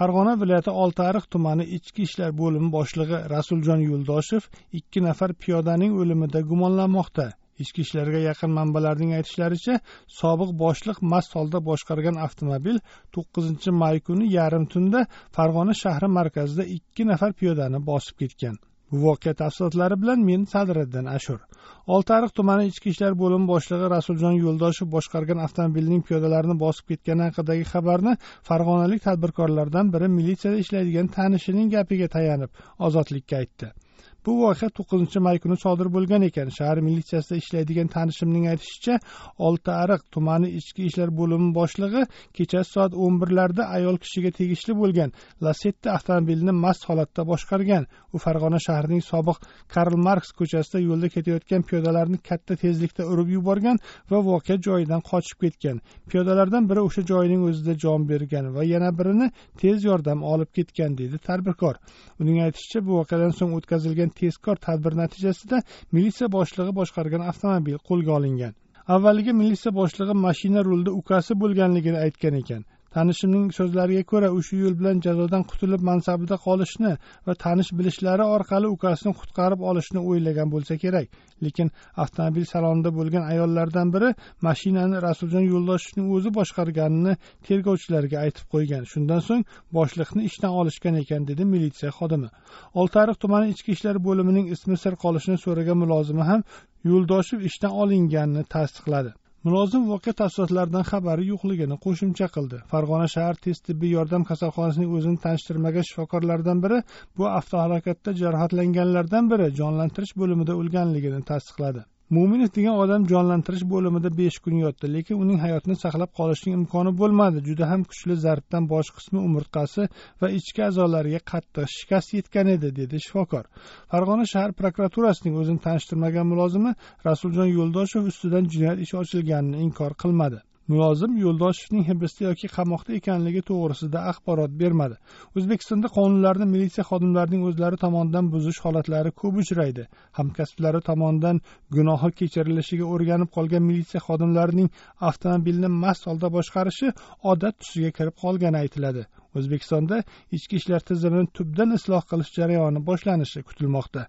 farg'ona viloyati oltiariq tumani ichki ishlar bo'limi boshlig'i rasuljon yo'ldoshev ikki nafar piyodaning o'limida gumonlanmoqda ichki ishlarga yaqin manbalarning aytishlaricha sobiq boshliq mast holda boshqargan avtomobil to'qqizinchi may kuni yarim tunda farg'ona shahri markazida ikki nafar piyodani bosib ketgan bu voqea tafsilotlari bilan men sadriddin ashur oltiariq tumani ichki ishlar bo'limi boshlig'i rasuljon yo'ldoshev boshqargan avtomobilning piyodalarni bosib ketgani haqidagi xabarni farg'onalik tadbirkorlardan biri militsiyada ishlaydigan tanishining gapiga tayanib ozodlikka aytdi bu voqea to'qqizinchi may kuni sodir bo'lgan ekan shahar militsiyasida ishlaydigan tanishimning aytishicha oltiariq tumani ichki ishlar bo'limi boshlig'i kechasi soat o'n birlarda ayol kishiga tegishli bo'lgan lasetti avtomobilini mast holatda boshqargan u farg'ona shahrining sobiq karl marks ko'chasida yo'lda ketayotgan piyodalarni katta tezlikda urib yuborgan va voqea joyidan qochib ketgan piyodalardan biri o'sha joyning o'zida jon bergan va yana birini tez yordam olib ketgan deydi tadbirkor uning aytishicha bu voqeadan so'ng o'tkazilgan o'tkazilgan tezkor tadbir natijasida militsiya boshlig'i boshqargan avtomobil qo'lga olingan avvaliga militsiya boshlig'i mashina rulida ukasi bo'lganligini aytgan ekan tanishimning so'zlariga ko'ra o'sha yo'l bilan jazodan qutulib mansabida qolishni va tanish bilishlari orqali ukasini qutqarib olishni o'ylagan bo'lsa kerak lekin avtomobil salonida bo'lgan ayollardan biri mashinani rasuljon yo'ldoshevning o'zi boshqarganini tergovchilarga aytib qo'ygan shundan so'ng boshliqni ishdan olishgan ekan dedi militsiya xodimi oltiariq tumani ichki ishlar bo'limining ismi sir qolishini so'ragan mulozimi ham yo'ldoshev ishdan olinganini tasdiqladi mulozim voqea tafsilotlaridan xabari yo'qligini qo'shimcha qildi farg'ona shahar tez tibbiy yordam kasalxonasining o'zini tanishtirmagan shifokorlardan biri bu avtohalokatda jarohatlanganlardan biri jonlantirish bo'limida o'lganligini tasdiqladi mo'minov degan odam jonlantirish bo'limida besh kun yotdi lekin uning hayotini saqlab qolishning imkoni bo'lmadi juda ham kuchli zarbdan bosh qismi umurtqasi va ichki a'zolariga qattiq shikast yetgan edi dedi shifokor farg'ona shahar prokuraturasining o'zini tanishtirmagan mulozimi rasuljon yo'ldoshev ustidan jinoyat ishi ochilganini inkor qilmadi mulozim yo'ldoshevning hibsda yoki qamoqda ekanligi to'g'risida axborot bermadi o'zbekistonda qonunlarni militsiya xodimlarining o'zlari tomonidan buzish holatlari ko'p uchraydi hamkasblari tomonidan gunohi kechirilishiga o'rganib qolgan militsiya xodimlarining avtomobilni mast holda boshqarishi odat tusiga kirib qolgani aytiladi o'zbekistonda ichki ishlar tizimini tubdan isloh qilish jarayoni boshlanishi kutilmoqda